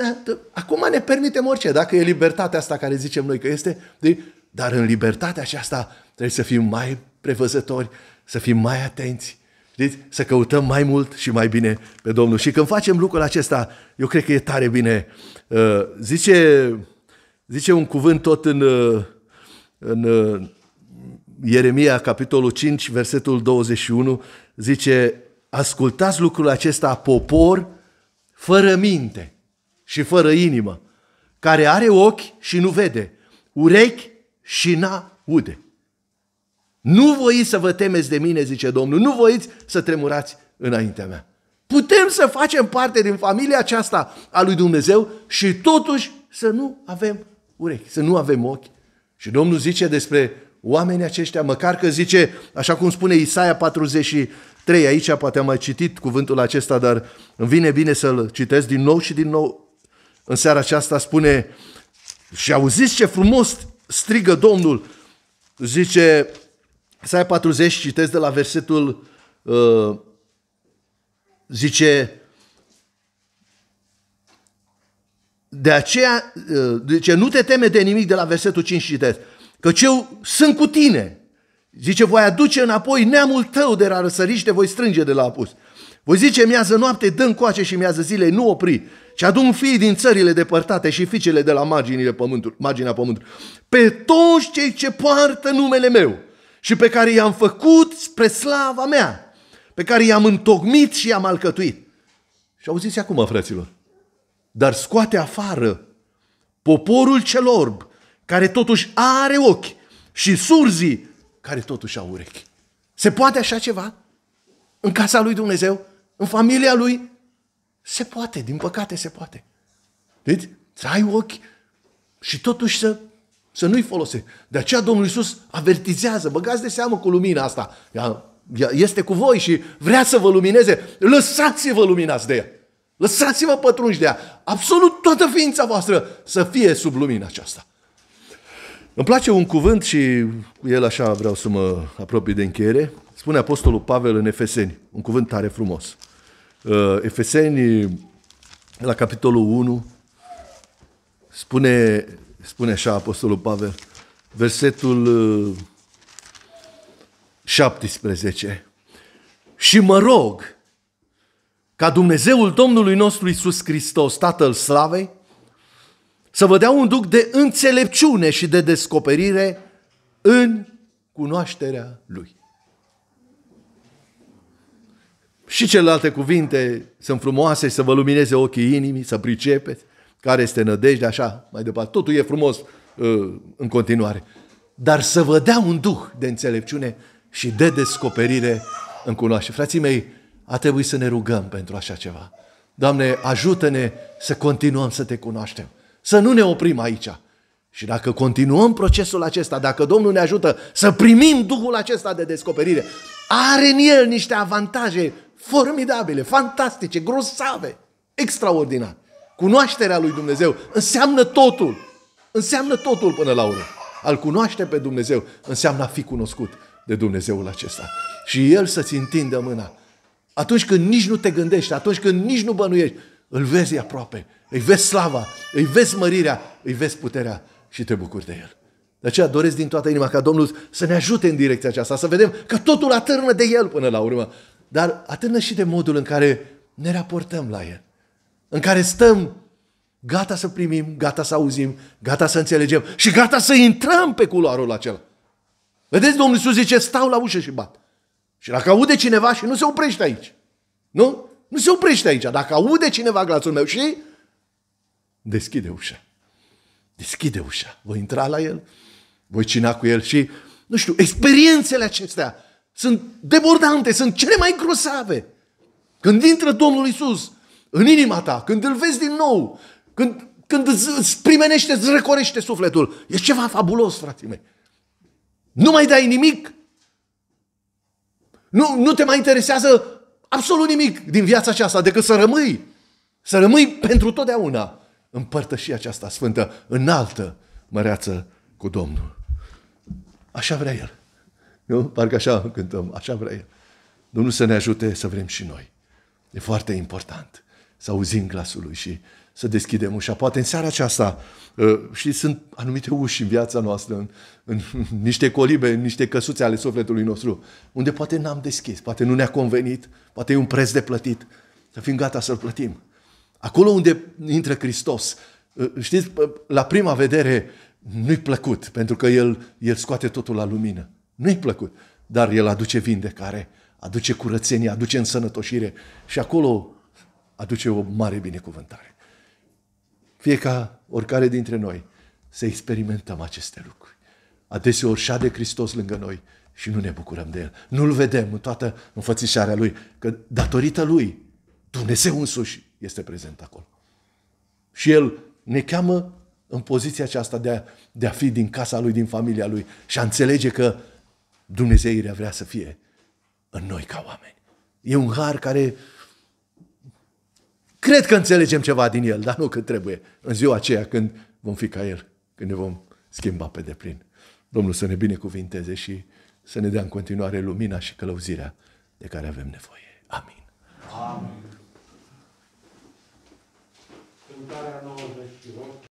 Da, acum ne permitem orice, dacă e libertatea asta care zicem noi că este, de, dar în libertatea aceasta trebuie să fim mai prevăzători, să fim mai atenți, știți? Deci să căutăm mai mult și mai bine pe Domnul. Și când facem lucrul acesta, eu cred că e tare bine. Uh, zice, zice un cuvânt tot în, uh, în uh, Ieremia, capitolul 5, versetul 21, zice, ascultați lucrul acesta, popor, fără minte și fără inimă, care are ochi și nu vede, urechi și n-aude. Nu voiți să vă temeți de mine, zice Domnul, nu voiți să tremurați înaintea mea. Putem să facem parte din familia aceasta a lui Dumnezeu și totuși să nu avem urechi, să nu avem ochi. Și Domnul zice despre oamenii aceștia, măcar că zice, așa cum spune Isaia 43, aici poate am mai citit cuvântul acesta, dar îmi vine bine să-l citesc din nou și din nou în seara aceasta spune și auziți ce frumos strigă Domnul, zice Isaia 40, citesc de la versetul, uh, zice, de aceea, uh, zice, nu te teme de nimic de la versetul 5, citesc, că eu sunt cu tine. Zice, voi aduce înapoi neamul tău de la răsăriște, voi strânge de la apus. Voi zice, miază noapte, dă coace și miază zilei, nu opri și adun fii din țările depărtate și fiicele de la marginile pământului, marginea pământului, pe toți cei ce poartă numele meu și pe care i-am făcut spre slava mea, pe care i-am întocmit și i-am alcătuit. Și auziți acum, fraților, dar scoate afară poporul cel orb, care totuși are ochi, și surzii, care totuși au urechi. Se poate așa ceva? În casa lui Dumnezeu? În familia lui? Se poate, din păcate se poate. Deci, să ai ochi și totuși să, să nu-i folose. De aceea Domnul Iisus avertizează, băgați de seamă cu lumina asta. Ea, ea este cu voi și vrea să vă lumineze. Lăsați-vă luminați de ea. Lăsați-vă pătrunși de ea. Absolut toată ființa voastră să fie sub lumina aceasta. Îmi place un cuvânt și cu el așa vreau să mă apropii de încheiere. Spune Apostolul Pavel în Efeseni, un cuvânt tare frumos. Uh, Efeseni, la capitolul 1, spune, spune așa Apostolul Pavel, versetul 17. Uh, și mă rog ca Dumnezeul Domnului nostru Isus Hristos, Tatăl Slavei, să vă dea un duc de înțelepciune și de descoperire în cunoașterea Lui. Și celelalte cuvinte sunt frumoase, să vă lumineze ochii inimii, să pricepeți care este nădejde, așa mai departe. Totul e frumos uh, în continuare. Dar să vă dea un duh de înțelepciune și de descoperire în cunoaște. Frații mei, a trebuit să ne rugăm pentru așa ceva. Doamne, ajută-ne să continuăm să te cunoaștem. Să nu ne oprim aici. Și dacă continuăm procesul acesta, dacă Domnul ne ajută să primim Duhul acesta de descoperire, are în el niște avantaje formidabile, fantastice, grosave, extraordinar. Cunoașterea lui Dumnezeu înseamnă totul. Înseamnă totul până la urmă. Al cunoaște pe Dumnezeu înseamnă a fi cunoscut de Dumnezeul acesta. Și El să-ți întindă mâna. Atunci când nici nu te gândești, atunci când nici nu bănuiești, îl vezi aproape, îi vezi slava, îi vezi mărirea, îi vezi puterea și te bucuri de El. De aceea doresc din toată inima ca Domnul să ne ajute în direcția aceasta, să vedem că totul atârnă de El până la urmă dar atârnă și de modul în care ne raportăm la El, în care stăm gata să primim, gata să auzim, gata să înțelegem și gata să intrăm pe culoarul acela. Vedeți, Domnul Iisus zice, stau la ușă și bat. Și dacă aude cineva și nu se oprește aici, nu? Nu se oprește aici. Dacă aude cineva glasul meu și deschide ușa. Deschide ușa. Voi intra la el, voi cina cu el și, nu știu, experiențele acestea sunt debordante, sunt cele mai grosave. Când intră Domnul Isus în inima ta, când îl vezi din nou, când, când îți, primenește, îți recorește sufletul, e ceva fabulos, frații mei. Nu mai dai nimic. Nu, nu te mai interesează absolut nimic din viața aceasta decât să rămâi. Să rămâi pentru totdeauna în părtășia aceasta sfântă, înaltă, măreață cu Domnul. Așa vrea El. Nu? Parcă așa cântăm, așa vrea El. Domnul să ne ajute să vrem și noi. E foarte important să auzim glasul Lui și să deschidem ușa. Poate în seara aceasta ă, și sunt anumite uși în viața noastră, în, în niște colibe, în niște căsuțe ale sufletului nostru, unde poate n-am deschis, poate nu ne-a convenit, poate e un preț de plătit, să fim gata să-l plătim. Acolo unde intră Hristos, ă, știți, ă, la prima vedere nu-i plăcut, pentru că el, el scoate totul la lumină. Nu-i plăcut, dar el aduce vindecare, aduce curățenie, aduce însănătoșire și acolo aduce o mare binecuvântare. Fie ca oricare dintre noi să experimentăm aceste lucruri. Adeseori șade Hristos lângă noi și nu ne bucurăm de El. Nu-L vedem în toată înfățișarea Lui, că datorită Lui, Dumnezeu însuși este prezent acolo. Și El ne cheamă în poziția aceasta de a, de a fi din casa Lui, din familia Lui și a înțelege că Dumnezeirea vrea să fie în noi ca oameni. E un har care cred că înțelegem ceva din el, dar nu că trebuie în ziua aceea când vom fi ca el, când ne vom schimba pe deplin. Domnul să ne binecuvinteze și să ne dea în continuare lumina și călăuzirea de care avem nevoie. Amin. Amin.